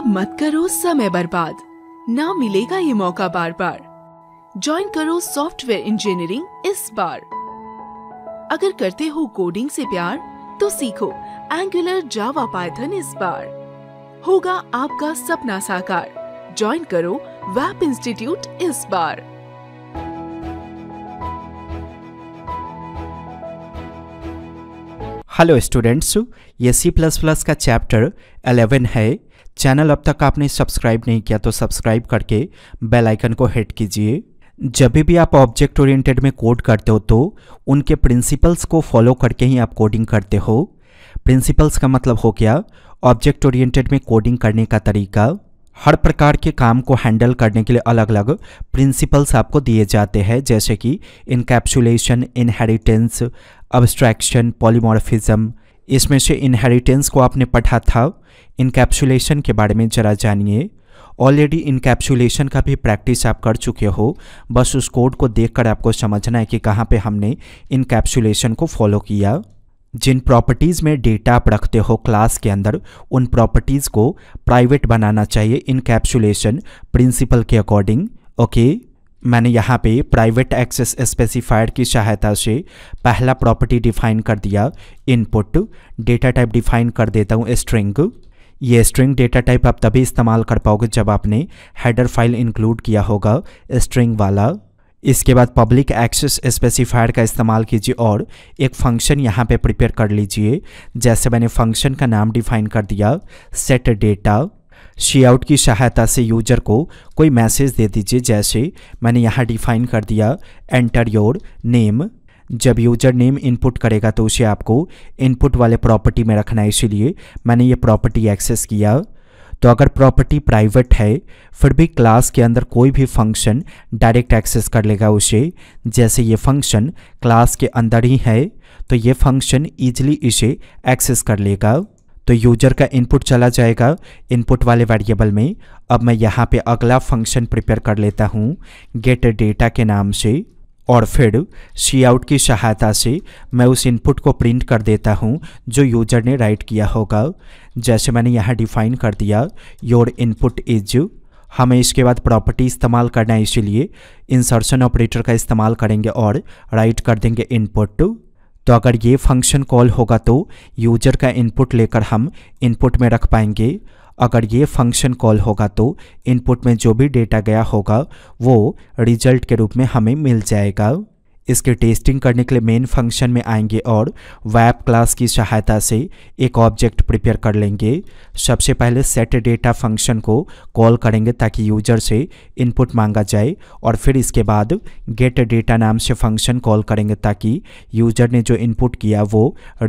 अब मत करो समय बर्बाद ना मिलेगा ये मौका बार बार ज्वाइन करो सॉफ्टवेयर इंजीनियरिंग इस बार अगर करते हो कोडिंग से प्यार तो सीखो एंगुलर जावा पाइथन इस बार होगा आपका सपना साकार ज्वाइन करो वेब इंस्टीट्यूट इस बार हेलो स्टूडेंट्स ये सी प्लस प्लस का चैप्टर 11 है चैनल अब तक आपने सब्सक्राइब नहीं किया तो सब्सक्राइब करके बेल आइकन को हिट कीजिए जब भी आप ऑब्जेक्ट ओरिएंटेड में कोड करते हो तो उनके प्रिंसिपल्स को फॉलो करके ही आप कोडिंग करते हो प्रिंसिपल्स का मतलब हो गया ऑब्जेक्ट ओरिएंटेड में कोडिंग करने का तरीका हर प्रकार के काम को हैंडल करने के लिए अलग अलग प्रिंसिपल्स आपको दिए जाते हैं जैसे कि इनकेप्सुलेशन इनहेरिटेंस अब्स्ट्रैक्शन पॉलीमॉर्फिज्म इसमें से इनहेरिटेंस को आपने पढ़ा था इनकेप्सुलेशन के बारे में ज़रा जानिए ऑलरेडी इनकेप्सुलेशन का भी प्रैक्टिस आप कर चुके हो बस उस कोड को देखकर आपको समझना है कि कहाँ पे हमने इनकेप्सुलेशन को फॉलो किया जिन प्रॉपर्टीज़ में डेटा आप रखते हो क्लास के अंदर उन प्रॉपर्टीज़ को प्राइवेट बनाना चाहिए इनकेप्सुलेशन प्रिंसिपल के अकॉर्डिंग ओके okay? मैंने यहाँ पे प्राइवेट एक्सेस स्पेसिफायर की सहायता से पहला प्रॉपर्टी डिफाइन कर दिया इनपुट डेटा टाइप डिफाइन कर देता हूँ स्ट्रिंग ये स्ट्रिंग डेटा टाइप आप तभी इस्तेमाल कर पाओगे जब आपने हेडर फाइल इंक्लूड किया होगा स्ट्रिंग वाला इसके बाद पब्लिक एक्सेस स्पेसिफायर का इस्तेमाल कीजिए और एक फंक्शन यहाँ पे प्रिपेयर कर लीजिए जैसे मैंने फंक्शन का नाम डिफाइन कर दिया सेट डेटा शेआउट की सहायता से यूजर को कोई मैसेज दे दीजिए जैसे मैंने यहाँ डिफाइन कर दिया एंटर योर नेम जब यूजर नेम इनपुट करेगा तो उसे आपको इनपुट वाले प्रॉपर्टी में रखना है इसीलिए मैंने ये प्रॉपर्टी एक्सेस किया तो अगर प्रॉपर्टी प्राइवेट है फिर भी क्लास के अंदर कोई भी फंक्शन डायरेक्ट एक्सेस कर लेगा उसे जैसे ये फंक्शन क्लास के अंदर ही है तो ये फंक्शन ईजिली इसे एक्सेस कर लेगा तो यूजर का इनपुट चला जाएगा इनपुट वाले वेरिएबल में अब मैं यहाँ पे अगला फंक्शन प्रिपेयर कर लेता हूँ गेट डेटा के नाम से और फिर सी आउट की सहायता से मैं उस इनपुट को प्रिंट कर देता हूँ जो यूजर ने राइट किया होगा जैसे मैंने यहाँ डिफाइन कर दिया योर इनपुट इज हमें इसके बाद प्रॉपर्टी इस्तेमाल करना है इसीलिए इंसर्शन ऑपरेटर का इस्तेमाल करेंगे और राइट कर देंगे इनपुट टू तो अगर ये फंक्शन कॉल होगा तो यूजर का इनपुट लेकर हम इनपुट में रख पाएंगे अगर ये फंक्शन कॉल होगा तो इनपुट में जो भी डेटा गया होगा वो रिजल्ट के रूप में हमें मिल जाएगा इसके टेस्टिंग करने के लिए मेन फंक्शन में आएंगे और वैप क्लास की सहायता से एक ऑब्जेक्ट प्रिपेयर कर लेंगे सबसे पहले सेट डेटा फंक्शन को कॉल करेंगे ताकि यूजर से इनपुट मांगा जाए और फिर इसके बाद गेट डेटा नाम से फंक्शन कॉल करेंगे ताकि यूजर ने जो इनपुट किया वो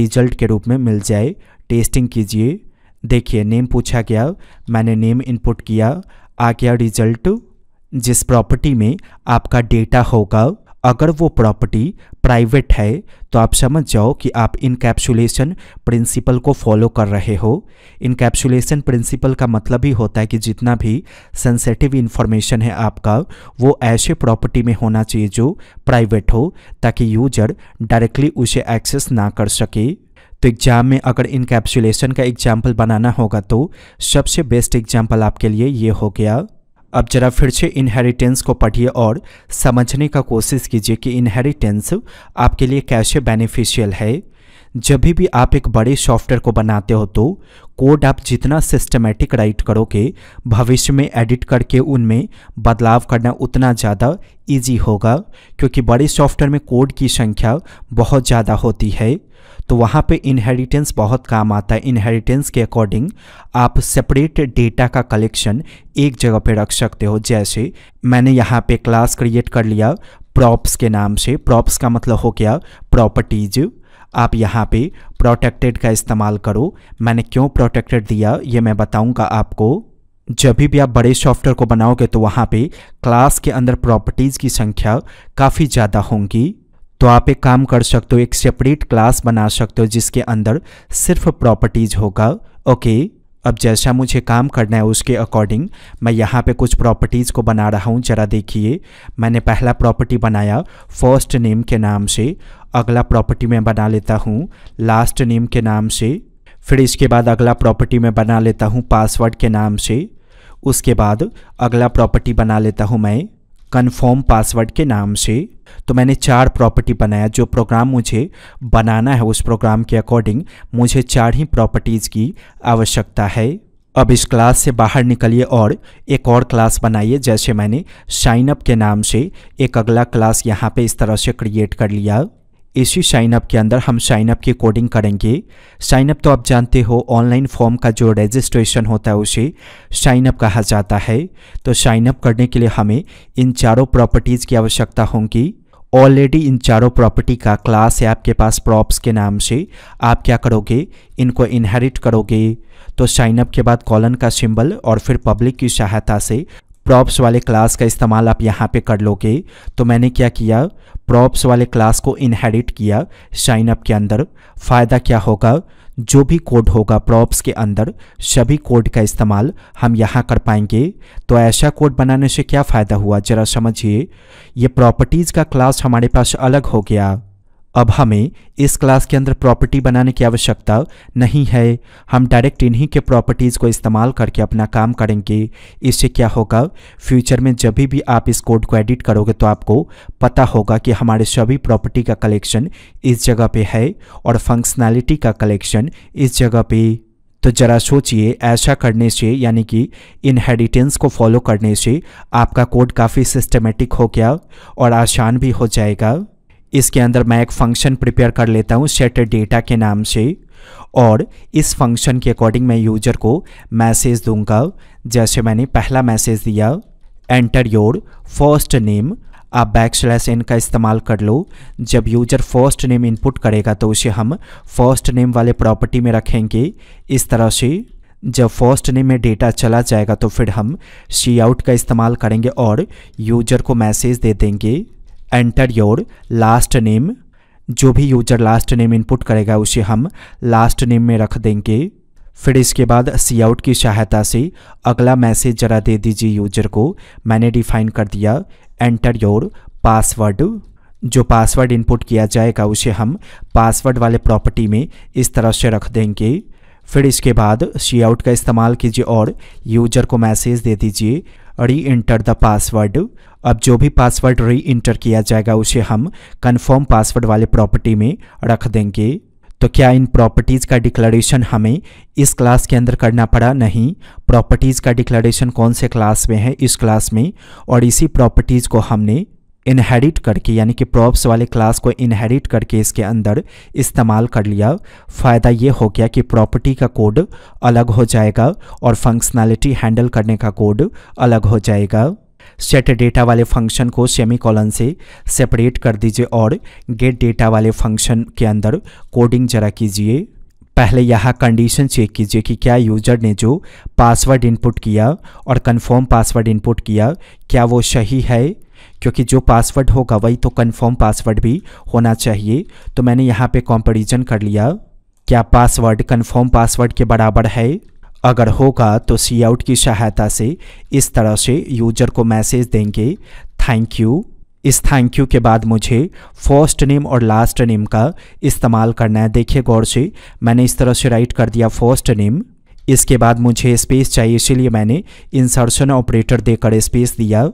रिजल्ट के रूप में मिल जाए टेस्टिंग कीजिए देखिए नेम पूछा गया मैंने नेम इनपुट किया आ गया रिजल्ट जिस प्रॉपर्टी में आपका डेटा होगा अगर वो प्रॉपर्टी प्राइवेट है तो आप समझ जाओ कि आप इनकैप्सुलेशन प्रिंसिपल को फॉलो कर रहे हो इनकैप्सुलेशन प्रिंसिपल का मतलब ही होता है कि जितना भी सेंसेटिव इन्फॉर्मेशन है आपका वो ऐसे प्रॉपर्टी में होना चाहिए जो प्राइवेट हो ताकि यूजर डायरेक्टली उसे एक्सेस ना कर सके तो एग्ज़ाम में अगर इनकैप्सुलेशन का एग्जाम्पल बनाना होगा तो सबसे बेस्ट एग्जाम्पल आपके लिए ये हो गया अब जरा फिर से इनहेरिटेंस को पढ़िए और समझने का कोशिश कीजिए कि इनहेरिटेंस आपके लिए कैसे बेनिफिशियल है जब भी आप एक बड़े सॉफ्टवेयर को बनाते हो तो कोड आप जितना सिस्टमेटिक राइट करोगे भविष्य में एडिट करके उनमें बदलाव करना उतना ज़्यादा इजी होगा क्योंकि बड़े सॉफ्टवेयर में कोड की संख्या बहुत ज़्यादा होती है तो वहाँ पे इनहेरिटेंस बहुत काम आता है इनहेरिटेंस के अकॉर्डिंग आप सेपरेट डेटा का कलेक्शन एक जगह पे रख सकते हो जैसे मैंने यहाँ पे क्लास क्रिएट कर लिया प्रॉप्स के नाम से प्रॉप्स का मतलब हो गया प्रॉपर्टीज़ आप यहाँ पे प्रोटेक्टेड का इस्तेमाल करो मैंने क्यों प्रोटेक्टेड दिया ये मैं बताऊँगा आपको जब भी आप बड़े सॉफ्टवेयर को बनाओगे तो वहाँ पे क्लास के अंदर प्रॉपर्टीज़ की संख्या काफ़ी ज़्यादा होंगी तो आप एक काम कर सकते हो एक सेपरेट क्लास बना सकते हो जिसके अंदर सिर्फ प्रॉपर्टीज़ होगा ओके अब जैसा मुझे काम करना है उसके अकॉर्डिंग मैं यहाँ पे कुछ प्रॉपर्टीज़ को बना रहा हूँ ज़रा देखिए मैंने पहला प्रॉपर्टी बनाया फर्स्ट नेम के नाम से अगला प्रॉपर्टी मैं बना लेता हूँ लास्ट नेम के नाम से फिर इसके बाद अगला प्रॉपर्टी मैं बना लेता हूँ पासवर्ड के नाम से उसके बाद अगला प्रॉपर्टी बना लेता हूँ मैं कन्फर्म पासवर्ड के नाम से तो मैंने चार प्रॉपर्टी बनाया जो प्रोग्राम मुझे बनाना है उस प्रोग्राम के अकॉर्डिंग मुझे चार ही प्रॉपर्टीज़ की आवश्यकता है अब इस क्लास से बाहर निकलिए और एक और क्लास बनाइए जैसे मैंने साइनअप के नाम से एक अगला क्लास यहाँ पे इस तरह से क्रिएट कर लिया इसी साइनअप के अंदर हम साइनअप की कोडिंग करेंगे साइनअप तो आप जानते हो ऑनलाइन फॉर्म का जो रजिस्ट्रेशन होता है उसे साइनअप कहा जाता है तो साइनअप करने के लिए हमें इन चारों प्रॉपर्टीज़ की आवश्यकता होंगी ऑलरेडी इन चारों प्रॉपर्टी का क्लास है आपके पास प्रॉप्स के नाम से आप क्या करोगे इनको इनहेरिट करोगे तो साइनअप के बाद कॉलन का सिंबल और फिर पब्लिक की सहायता से प्रॉप्स वाले क्लास का इस्तेमाल आप यहाँ पे कर लोगे तो मैंने क्या किया प्रॉप्स वाले क्लास को इनहेडिट किया अप के अंदर फ़ायदा क्या होगा जो भी कोड होगा प्रॉप्स के अंदर सभी कोड का इस्तेमाल हम यहाँ कर पाएंगे तो ऐसा कोड बनाने से क्या फ़ायदा हुआ ज़रा समझिए ये प्रॉपर्टीज़ का क्लास हमारे पास अलग हो गया अब हमें इस क्लास के अंदर प्रॉपर्टी बनाने की आवश्यकता नहीं है हम डायरेक्ट इन्हीं के प्रॉपर्टीज़ को इस्तेमाल करके अपना काम करेंगे इससे क्या होगा फ्यूचर में जब भी आप इस कोड को एडिट करोगे तो आपको पता होगा कि हमारे सभी प्रॉपर्टी का कलेक्शन इस जगह पे है और फंक्शनैलिटी का कलेक्शन इस जगह पे तो जरा सोचिए ऐसा करने से यानी कि इनहेरिटेंस को फॉलो करने से आपका कोड काफ़ी सिस्टमेटिक हो गया और आसान भी हो जाएगा इसके अंदर मैं एक फंक्शन प्रिपेयर कर लेता हूँ सेट डेटा के नाम से और इस फंक्शन के अकॉर्डिंग मैं यूजर को मैसेज दूंगा जैसे मैंने पहला मैसेज दिया एंटर योर फर्स्ट नेम आप बैक स्लैश एन का इस्तेमाल कर लो जब यूजर फर्स्ट नेम इनपुट करेगा तो उसे हम फर्स्ट नेम वाले प्रॉपर्टी में रखेंगे इस तरह से जब फर्स्ट नेम में डेटा चला जाएगा तो फिर हम सी आउट का इस्तेमाल करेंगे और यूजर को मैसेज दे देंगे एंटर योर लास्ट नेम जो भी यूजर लास्ट नेम इनपुट करेगा उसे हम लास्ट नेम में रख देंगे फिर इसके बाद सी आउट की सहायता से अगला मैसेज जरा दे दीजिए यूजर को मैंने डिफाइन कर दिया एंटर योर पासवर्ड जो पासवर्ड इनपुट किया जाएगा उसे हम पासवर्ड वाले प्रॉपर्टी में इस तरह से रख देंगे फिर इसके बाद सी आउट का इस्तेमाल कीजिए और यूजर को मैसेज दे दीजिए री इंटर द पासवर्ड अब जो भी पासवर्ड री इंटर किया जाएगा उसे हम कन्फर्म पासवर्ड वाले प्रॉपर्टी में रख देंगे तो क्या इन प्रॉपर्टीज़ का डिक्लेरेशन हमें इस क्लास के अंदर करना पड़ा नहीं प्रॉपर्टीज़ का डिक्लेरेशन कौन से क्लास में है इस क्लास में और इसी प्रॉपर्टीज़ को हमने इनहेरिट करके यानी कि प्रॉप्स वाले क्लास को इनहेरिट करके इसके अंदर इस्तेमाल कर लिया फ़ायदा ये हो गया कि प्रॉपर्टी का कोड अलग हो जाएगा और फंक्शनैलिटी हैंडल करने का कोड अलग हो जाएगा सेट डेटा वाले फंक्शन को सेमी कॉलन से सेपरेट कर दीजिए और गेट डेटा वाले फंक्शन के अंदर कोडिंग जरा कीजिए पहले यहाँ कंडीशन चेक कीजिए कि क्या यूजर ने जो पासवर्ड इनपुट किया और कंफर्म पासवर्ड इनपुट किया क्या वो सही है क्योंकि जो पासवर्ड होगा वही तो कन्फर्म पासवर्ड भी होना चाहिए तो मैंने यहाँ पे कॉम्पेरिजन कर लिया क्या पासवर्ड कन्फर्म पासवर्ड के बराबर है अगर होगा तो सी आउट की सहायता से इस तरह से यूजर को मैसेज देंगे थैंक यू इस थैंक यू के बाद मुझे फर्स्ट नेम और लास्ट नेम का इस्तेमाल करना है देखिए गौर से मैंने इस तरह से राइट कर दिया फर्स्ट नेम इसके बाद मुझे स्पेस चाहिए इसीलिए मैंने इंसर्शन ऑपरेटर देकर स्पेस दिया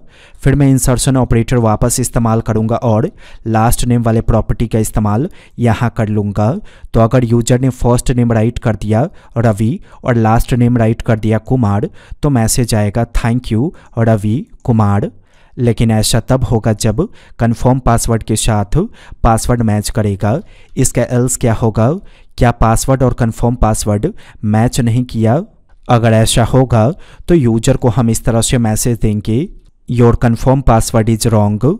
फिर मैं इंसर्शन ऑपरेटर वापस इस्तेमाल करूँगा और लास्ट नेम वाले प्रॉपर्टी का इस्तेमाल यहाँ कर लूँगा तो अगर यूजर ने फर्स्ट नेम राइट कर दिया रवि और लास्ट नेम राइट कर दिया कुमार तो मैसेज आएगा थैंक यू रवि कुमार लेकिन ऐसा तब होगा जब कन्फर्म पासवर्ड के साथ पासवर्ड मैच करेगा इसका एल्स क्या होगा क्या पासवर्ड और कन्फर्म पासवर्ड मैच नहीं किया अगर ऐसा होगा तो यूजर को हम इस तरह से मैसेज देंगे your confirm password is wrong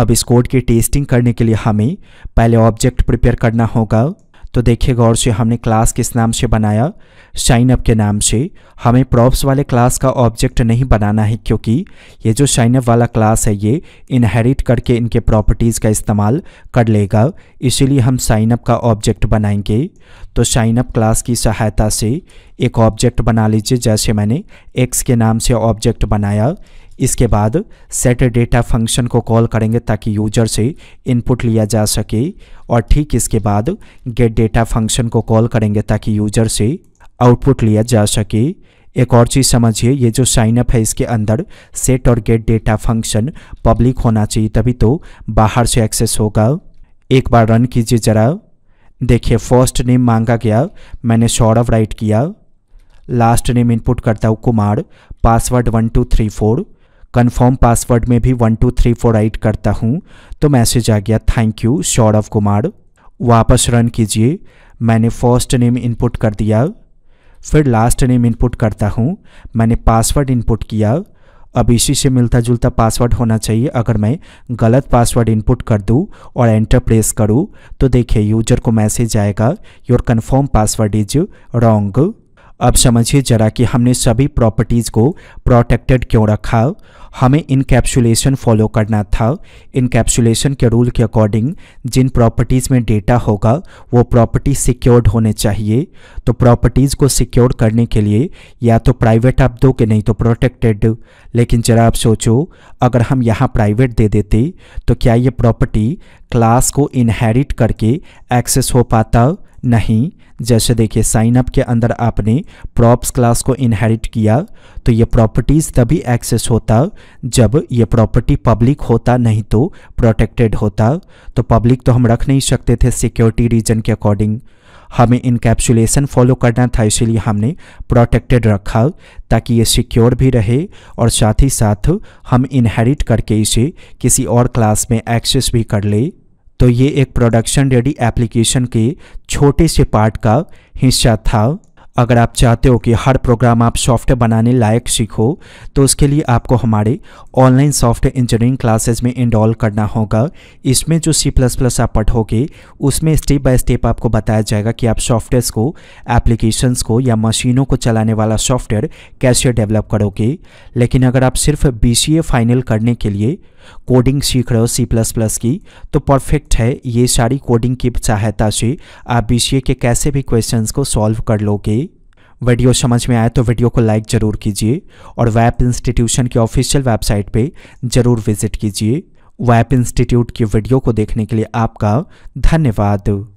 अब इस कोड की टेस्टिंग करने के लिए हमें पहले ऑब्जेक्ट प्रिपेयर करना होगा तो देखिए गौर से हमने क्लास किस नाम से बनाया शाइन अप के नाम से हमें प्रॉप्स वाले क्लास का ऑब्जेक्ट नहीं बनाना है क्योंकि ये जो शाइन अप वाला क्लास है ये इनहेरिट करके इनके प्रॉपर्टीज़ का इस्तेमाल कर लेगा इसीलिए हम साइन अप का ऑब्जेक्ट बनाएंगे तो साइन अप क्लास की सहायता से एक ऑब्जेक्ट बना लीजिए जैसे मैंने एक्स के नाम से ऑब्जेक्ट बनाया इसके बाद सेट डेटा फंक्शन को कॉल करेंगे ताकि यूजर से इनपुट लिया जा सके और ठीक इसके बाद गेट डेटा फंक्शन को कॉल करेंगे ताकि यूजर से आउटपुट लिया जा सके एक और चीज़ समझिए ये जो साइनअप है इसके अंदर सेट और गेट डेटा फंक्शन पब्लिक होना चाहिए तभी तो बाहर से एक्सेस होगा एक बार रन कीजिए ज़रा देखिए फर्स्ट नेम मांगा गया मैंने सौरभ राइट किया लास्ट नेम इनपुट करता हूँ Kumar password one two three four confirm password में भी one two three four write करता हूँ तो मैसेज आ गया थैंक यू सौरभ कुमार वापस रन कीजिए मैंने फर्स्ट नेम इनपुट कर दिया फिर लास्ट नेम इनपुट करता हूँ मैंने पासवर्ड इनपुट किया अब इसी से मिलता जुलता पासवर्ड होना चाहिए अगर मैं गलत पासवर्ड इनपुट कर दूँ और एंटर प्रेस करूँ तो देखिए यूजर को मैसेज आएगा your confirm password is wrong अब समझिए जरा कि हमने सभी प्रॉपर्टीज़ को प्रोटेक्टेड क्यों रखा हमें इनकेप्सुलेशन फॉलो करना था इनकेप्सुलेशन के रूल के अकॉर्डिंग जिन प्रॉपर्टीज़ में डेटा होगा वो प्रॉपर्टी सिक्योर्ड होने चाहिए तो प्रॉपर्टीज़ को सिक्योर करने के लिए या तो प्राइवेट आप दो कि नहीं तो प्रोटेक्टेड लेकिन ज़रा आप सोचो अगर हम यहाँ प्राइवेट दे देते तो क्या ये प्रॉपर्टी क्लास को इनहेरिट करके एक्सेस हो पाता नहीं जैसे देखिए साइन अप के अंदर आपने प्रॉप्स क्लास को इनहेरिट किया तो ये प्रॉपर्टीज़ तभी एक्सेस होता जब ये प्रॉपर्टी पब्लिक होता नहीं तो प्रोटेक्टेड होता तो पब्लिक तो हम रख नहीं सकते थे सिक्योरिटी रीजन के अकॉर्डिंग हमें इनकेप्सुलेशन फॉलो करना था इसीलिए हमने प्रोटेक्टेड रखा ताकि ये सिक्योर भी रहे और साथ ही साथ हम इनहेरिट करके इसे किसी और क्लास में एक्सेस भी कर ले तो ये एक प्रोडक्शन रेडी एप्लीकेशन के छोटे से पार्ट का हिस्सा था अगर आप चाहते हो कि हर प्रोग्राम आप सॉफ्टवेयर बनाने लायक सीखो तो उसके लिए आपको हमारे ऑनलाइन सॉफ्टवेयर इंजीनियरिंग क्लासेस में इनरोल करना होगा इसमें जो सी प्लस प्लस आप पढ़ोगे उसमें स्टेप बाय स्टेप आपको बताया जाएगा कि आप सॉफ्टवेयर्स को एप्लीकेशंस को या मशीनों को चलाने वाला सॉफ्टवेयर कैसे डेवलप करोगे लेकिन अगर आप सिर्फ बी फाइनल करने के लिए कोडिंग सीख रहे हो सी प्लस प्लस की तो परफेक्ट है ये सारी कोडिंग की सहायता से आप बी के कैसे भी क्वेश्चंस को सॉल्व कर लोगे वीडियो समझ में आए तो वीडियो को लाइक ज़रूर कीजिए और वैप इंस्टीट्यूशन की ऑफिशियल वेबसाइट पे ज़रूर विजिट कीजिए वैप इंस्टीट्यूट की वीडियो को देखने के लिए आपका धन्यवाद